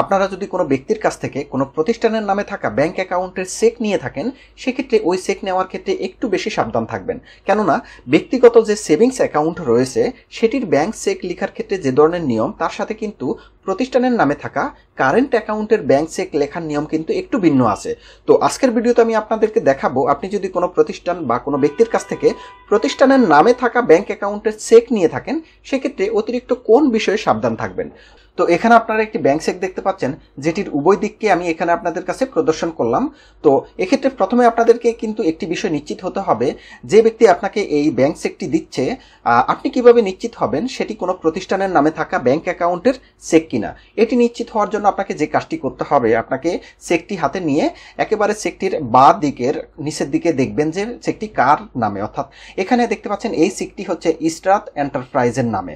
আপনারা যদি কোনো ব্যক্তির কাছ থেকে কোনো প্রতিষ্ঠানের নামে থাকা ব্যাংক অ্যাকাউন্টের চেক নিয়ে থাকেন সেক্ষেত্রে ওই চেক নেওয়ার ক্ষেত্রে একটু বেশি সাবধান থাকবেন কেননা ব্যক্তিগত যে সেভিংস অ্যাকাউন্ট রয়েছে সেটির ব্যাংক চেক লিখার ক্ষেত্রে যে ধরনের নিয়ম তার সাথে কিন্তু প্রতিষ্ঠানের নামে থাকা কারেন্ট অ্যাকাউন্টের ব্যাংক চেক লেখার নিয়ম কিন্তু একটু ভিন্ন আছে তো আজকের ভিডিওতে আমি আপনাদেরকে দেখাবো আপনি যদি কোনো প্রতিষ্ঠান বা কোনো ব্যক্তির কাছ থেকে প্রতিষ্ঠানের নামে থাকা ব্যাংক অ্যাকাউন্টের চেক নিয়ে থাকেন সেক্ষেত্রে অতিরিক্ত কোন বিষয়ে সাবধান থাকবেন তো এখানে আপনারা একটি ব্যাংক চেক দেখতে পাচ্ছেন যেটির উভয় দিককে আমি এখানে আপনাদের কাছে প্রদর্শন করলাম তো এক্ষেত্রে প্রথমে আপনাদেরকে কিন্তু একটি বিষয় নিশ্চিত হতে হবে যে ব্যক্তি আপনাকে এই ব্যাংক চেকটি দিচ্ছে আপনি কিভাবে নিশ্চিত হবেন সেটি কোনো প্রতিষ্ঠানের নামে থাকা ব্যাংক অ্যাকাউন্টের চেক কিনা এটি নিশ্চিত হওয়ার জন্য আপনাকে যে কাজটি করতে হবে আপনাকে চেকটি হাতে নিয়ে একেবারে চেকটির বা দিকের নিচের দিকে দেখবেন যে চেকটি কার নামে অর্থাৎ এখানে দেখতে পাচ্ছেন এই চেকটি হচ্ছে ইস্ট্রাত এন্টারপ্রাইজের নামে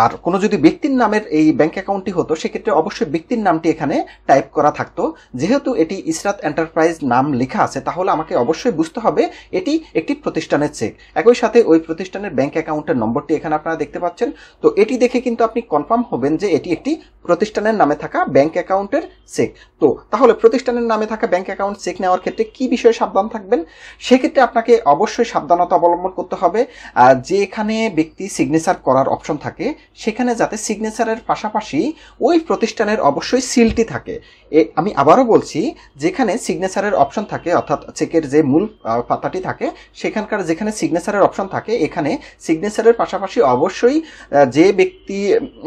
আর কোনো যদি ব্যক্তির নামের এই ব্যাংক অ্যাকাউন্টটি হতো সেক্ষেত্রে অবশ্যই ব্যক্তির নামটি এখানে টাইপ করা থাকতো যেহেতু এটি ইসরাত এন্টারপ্রাইজ নাম লেখা আছে তাহলে আমাকে অবশ্যই বুঝতে হবে এটি একটি প্রতিষ্ঠানের চেক একই সাথে ওই প্রতিষ্ঠানের ব্যাংক অ্যাকাউন্টের নম্বরটি এখানে আপনারা দেখতে পাচ্ছেন তো এটি দেখে কিন্তু আপনি কনফার্ম হবেন যে এটি একটি প্রতিষ্ঠানের নামে থাকা ব্যাংক অ্যাকাউন্টের চেক তো তাহলে প্রতিষ্ঠানের নামে থাকা ব্যাংক অ্যাকাউন্ট চেক নেওয়ার ক্ষেত্রে কি বিষয়ে সাবধান থাকবেন সেক্ষেত্রে আপনাকে অবশ্যই সাবধানতা অবলম্বন করতে হবে যে এখানে ব্যক্তি সিগনেচার করার অপশন থাকে সেখানে যাতে সিগনেচারের পাশাপাশি ওই প্রতিষ্ঠানের অবশ্যই সিলটি থাকে আমি আবারও বলছি যেখানে সিগনেচারের অপশন থাকে অর্থাৎ চেকের যে মূল পাতাটি থাকে সেখানকার যেখানে সিগনেচারের অপশন থাকে এখানে সিগনেচারের পাশাপাশি অবশ্যই যে ব্যক্তি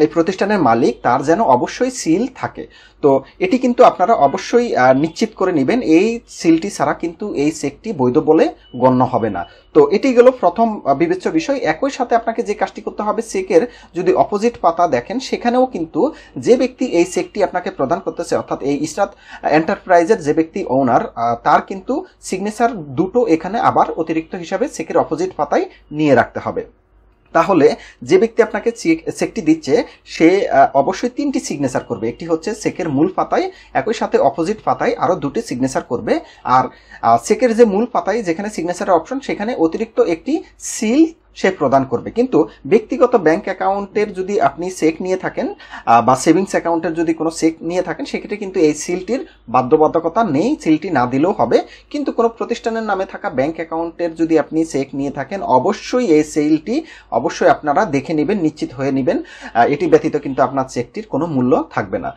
এই প্রতিষ্ঠানের মালিক তার যেন অবশ্যই সিল থাকে তো এটি কিন্তু আপনারা অবশ্যই নিশ্চিত করে নেবেন এই সিলটি ছাড়া কিন্তু এই চেকটি বৈধ বলে গণ্য হবে না তো এটি গেল প্রথম বিবেচ্য বিষয় একই সাথে আপনাকে যে কাজটি করতে হবে চেকের যদি অপোজিট পাতা দেখেন সেখানেও কিন্তু যে ব্যক্তি এই চেকটি আপনাকে প্রদান করতেছে অর্থাৎ এই ইসরাত এন্টারপ্রাইজের যে ব্যক্তি ওনার তার কিন্তু সিগনেচার দুটো এখানে আবার অতিরিক্ত হিসাবে চেকের অপোজিট পাতায় নিয়ে রাখতে হবে তাহলে যে ব্যক্তি আপনাকে চেকটি দিচ্ছে সে অবশ্যই তিনটি সিগনেচার করবে একটি হচ্ছে চেকের মূল পাতায় একই সাথে অপোজিট পাতায় আরও দুটি সিগনেচার করবে আর চেকের যে মূল পাতায় যেখানে সিগনেচারের অপশন সেখানে অতিরিক্ত একটি সিল সে প্রদান করবে কিন্তু ব্যক্তিগত ব্যাংক অ্যাকাউন্টের যদি আপনি চেক নিয়ে থাকেন বা সেভিংস অ্যাকাউন্টের যদি কোনো চেক নিয়ে থাকেন সেক্ষেত্রে কিন্তু এই সিলটির বাধ্যবাধকতা নেই সিলটি না দিলেও হবে কিন্তু কোনো প্রতিষ্ঠানের নামে থাকা ব্যাংক অ্যাকাউন্টের যদি আপনি চেক নিয়ে থাকেন অবশ্যই এই সিলটি অবশ্যই আপনারা দেখে নেবেন নিশ্চিত হয়ে নেবেন এটি ব্যতীত কিন্তু আপনার চেকটির কোনো মূল্য থাকবে না